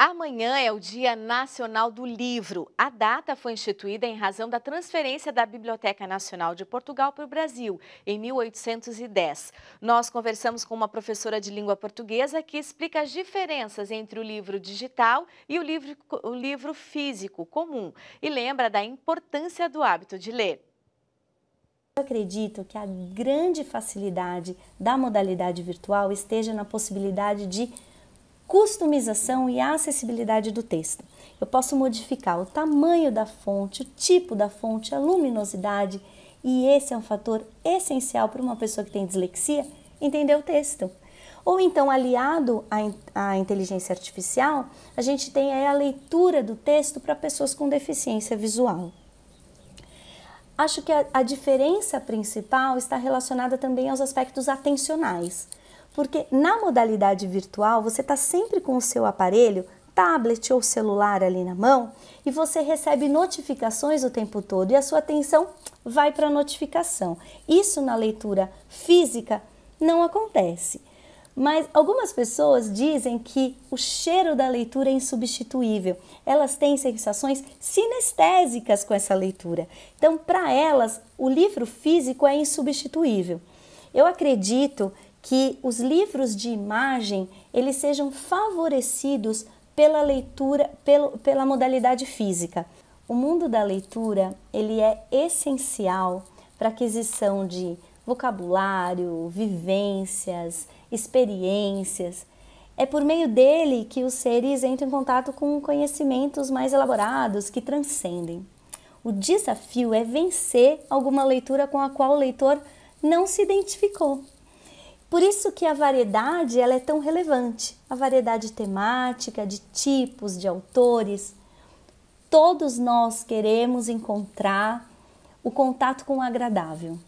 Amanhã é o Dia Nacional do Livro. A data foi instituída em razão da transferência da Biblioteca Nacional de Portugal para o Brasil, em 1810. Nós conversamos com uma professora de língua portuguesa que explica as diferenças entre o livro digital e o livro, o livro físico comum e lembra da importância do hábito de ler. Eu acredito que a grande facilidade da modalidade virtual esteja na possibilidade de customização e acessibilidade do texto. Eu posso modificar o tamanho da fonte, o tipo da fonte, a luminosidade, e esse é um fator essencial para uma pessoa que tem dislexia entender o texto. Ou então, aliado à, à inteligência artificial, a gente tem a leitura do texto para pessoas com deficiência visual. Acho que a, a diferença principal está relacionada também aos aspectos atencionais. Porque na modalidade virtual você está sempre com o seu aparelho, tablet ou celular ali na mão e você recebe notificações o tempo todo e a sua atenção vai para a notificação. Isso na leitura física não acontece. Mas algumas pessoas dizem que o cheiro da leitura é insubstituível. Elas têm sensações sinestésicas com essa leitura. Então, para elas, o livro físico é insubstituível. Eu acredito que os livros de imagem eles sejam favorecidos pela leitura, pelo, pela modalidade física. O mundo da leitura ele é essencial para aquisição de vocabulário, vivências, experiências. É por meio dele que os seres entram em contato com conhecimentos mais elaborados que transcendem. O desafio é vencer alguma leitura com a qual o leitor não se identificou. Por isso que a variedade ela é tão relevante, a variedade temática, de tipos, de autores. Todos nós queremos encontrar o contato com o agradável.